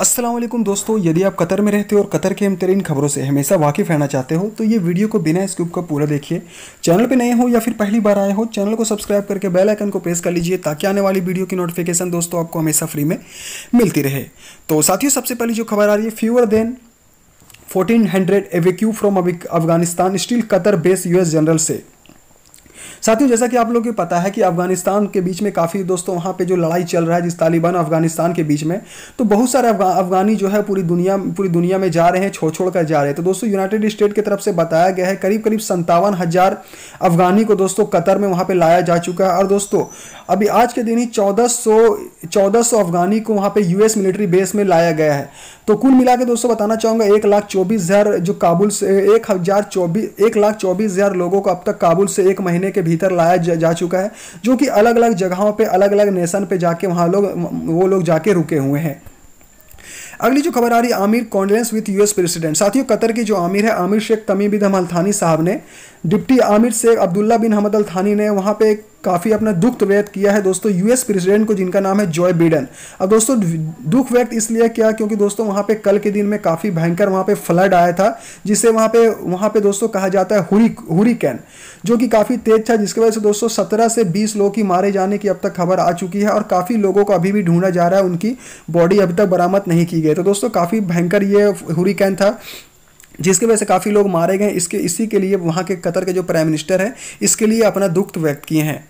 असलम दोस्तों यदि आप कतर में रहते हो और कतर के हम तरीन खबरों से हमेशा वाकिफ़ रहना चाहते हो तो ये वीडियो को बिना स्क्यूब का पूरा देखिए चैनल पे नए हो या फिर पहली बार आए हो चैनल को सब्सक्राइब करके बेल आइकन को प्रेस कर लीजिए ताकि आने वाली वीडियो की नोटिफिकेशन दोस्तों आपको हमेशा फ्री में मिलती रहे तो साथियों सबसे पहली जो खबर आ रही है fewer than 1400 evacuee from Afghanistan still Qatar base US general से साथियों जैसा कि आप लोगों को पता है कि अफगानिस्तान के बीच में काफ़ी दोस्तों वहां पे जो लड़ाई चल रहा है जिस तालिबान अफगानिस्तान के बीच में तो बहुत सारे अफगानी जो है पूरी दुनिया पूरी दुनिया में जा रहे हैं छोड़ छोड़ कर जा रहे हैं तो दोस्तों यूनाइटेड स्टेट की तरफ से बताया गया है करीब करीब संतावन अफगानी को दोस्तों कतर में वहां पर लाया जा चुका है और दोस्तों अभी आज के दिन ही चौदह सौ अफगानी को वहां पर यूएस मिलिट्री बेस में लाया गया है तो कुल मिला दोस्तों बताना चाहूंगा एक लाख चौबीस हज़ार जो काबुल से एक हज़ार चौबीस एक लाख चौबीस हज़ार लोगों को अब तक काबुल से एक महीने महीने के भीतर लाया जा, जा चुका है जो कि अलग अलग जगहों पर अलग अलग नेशन पर जाके वहाँ लोग वो लोग जाके रुके हुए हैं अगली जो खबर आ रही है Amir condoles with US president साथियों कतर के जो आमिर है आमिर शेख तमीम बिन हमल थानी साहब ने डिप्टी आमिर शेख Abdullah bin Hamad Al Thani ने वहाँ पे एक काफ़ी अपना दुख तो व्यक्त किया है दोस्तों यूएस प्रेसिडेंट को जिनका नाम है जॉय बिडन अब दोस्तों दुख व्यक्त इसलिए किया क्योंकि दोस्तों वहाँ पे कल के दिन में काफ़ी भयंकर वहाँ पे फ्लड आया था जिससे वहाँ पे वहाँ पे दोस्तों कहा जाता है हुरी कैन जो कि काफ़ी तेज था जिसकी वजह से दोस्तों सत्रह से बीस लोगों की मारे जाने की अब तक खबर आ चुकी है और काफ़ी लोगों को अभी भी ढूंढा जा रहा है उनकी बॉडी अभी तक बरामद नहीं की गई तो दोस्तों काफ़ी भयंकर ये हुरिकैन था जिसकी वजह से काफ़ी लोग मारे गए इसके इसी के लिए वहाँ के कतर के जो प्राइम मिनिस्टर हैं इसके लिए अपना दुख व्यक्त किए हैं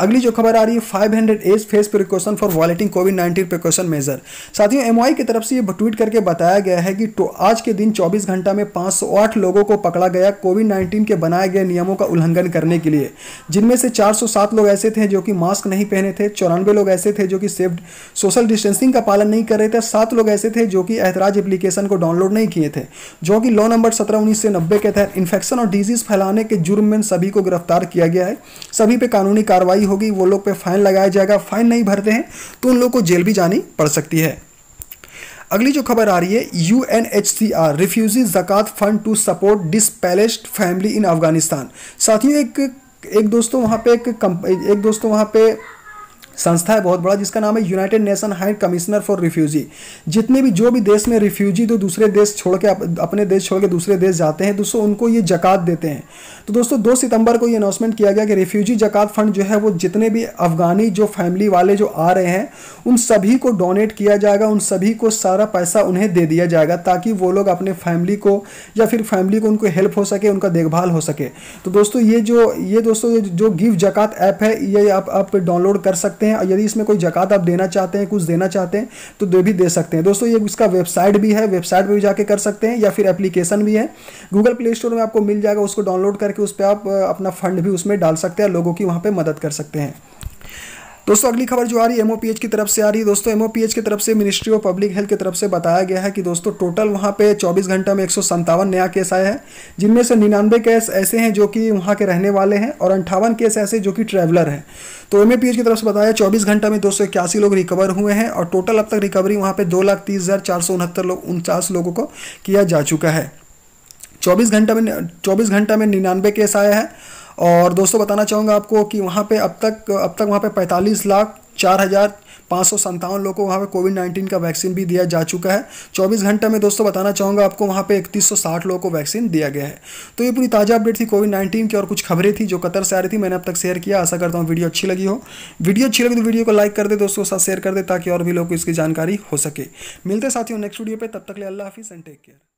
अगली जो खबर आ रही है five hundred age face precaution for वॉलेटिंग कोविड नाइन्टीन प्रिकॉशन मेजर साथियों एम की तरफ से ये ट्वीट करके बताया गया है कि तो आज के दिन चौबीस घंटा में पाँच लोगों को पकड़ा गया कोविड नाइन्टीन के बनाए गए नियमों का उल्लंघन करने के लिए जिनमें से 407 लोग ऐसे थे जो कि मास्क नहीं पहने थे चौरानवे लोग ऐसे थे जो कि सेफ सोशल डिस्टेंसिंग का पालन नहीं कर रहे थे सात लोग ऐसे थे जो कि ऐतराज एप्लीकेशन को डाउनलोड नहीं किए थे जो कि लॉ नंबर सत्रह उन्नीस से नब्बे के तहत इन्फेक्शन और डिजीज फैलाने के जुर्म में सभी को गिरफ्तार किया गया है सभी पे कानूनी कार्रवाई कार्रवाई होगी वो लोग पे फाइन लगाया जाएगा फाइन नहीं भरते हैं तो उन लोग को जेल भी जानी पड़ सकती है अगली जो खबर आ रही है U N H C R refugee जक़ात fund to support displaced family in Afghanistan साथियों एक एक दोस्तों वहाँ पे एक एक दोस्तों वहाँ पे संस्था है बहुत बड़ा जिसका नाम है United Nation High Commissioner for refugee जितने भी जो भी देश में रिफ्यूजी तो दूसरे देश छोड़ के अप, अपने देश छोड़ के दूसरे देश जाते हैं दोस्तों उनको ये जक़ात देते हैं तो दोस्तों दो सितंबर को ये अनाउंसमेंट किया गया कि रिफ्यूजी जक़ात फंड जो है वो जितने भी अफगानी जो फैमिली वाले जो आ रहे हैं उन सभी को डोनेट किया जाएगा उन सभी को सारा पैसा उन्हें दे दिया जाएगा ताकि वो लोग अपने फैमिली को या फिर फैमिली को उनको हेल्प हो सके उनका देखभाल हो सके तो दोस्तों ये जो ये दोस्तों जो गिव जक़ात ऐप है ये आप डाउनलोड कर सकते सकते हैं और यदि इसमें कोई जकात आप देना चाहते हैं कुछ देना चाहते हैं तो दे भी दे सकते हैं दोस्तों ये इसका वेबसाइट भी है वेबसाइट पर भी जाके कर सकते हैं या फिर एप्लीकेशन भी है गूगल प्ले स्टोर में आपको मिल जाएगा उसको डाउनलोड करके उस पर आप अपना फंड भी उसमें डाल सकते हैं लोगों की वहाँ पर मदद कर सकते हैं दोस्तों अगली खबर जो आ रही है एमओपीएच की तरफ से आ रही है दोस्तों एमओपीएच की तरफ से मिनिस्ट्री ऑफ पब्लिक हेल्थ की तरफ से बताया गया है कि दोस्तों टोटल वहां पे 24 घंटा में एक नया केस आए हैं जिनमें से निन्यानवे केस ऐसे हैं जो कि वहाँ के रहने वाले हैं और अंठावन केस ऐसे जो कि ट्रेवलर हैं तो एम की तरफ से बताया चौबीस घंटा में दो लोग रिकवर हुए हैं और टोटल अब तक रिकवरी वहाँ पर दो लाख तीस हज़ार चार सौ उनहत्तर लोग उनचास लोगों को किया जा चुका है चौबीस घंटा में चौबीस घंटा में निन्यानवे केस आया है और दोस्तों बताना चाहूँगा आपको कि वहाँ पे अब तक अब तक वहाँ पे पैंतालीस लाख चार हज़ार पाँच सौ संतावन लोगों को वहाँ पे कोविड नाइन्टीन का वैक्सीन भी दिया जा चुका है 24 घंटे में दोस्तों बताना चाहूँगा आपको वहाँ पे 3160 लोगों को वैक्सीन दिया गया है तो ये पूरी ताज़ा अपडेट थी कोविड 19 की और कुछ खबरें थी जो कतर से आ रही थी मैंने अब तक शेयर किया आशा करता हूँ वीडियो अच्छी लगी हो वीडियो अच्छी लगी तो वीडियो को लाइक कर दे दोस्तों के साथ शेयर कर दे ताकि और भी लोग को इसकी जानकारी हो सके मिलते साथियों नेक्स्ट वीडियो पर तब तक ले अल्लाह हाफिज़ एंड टेक केयर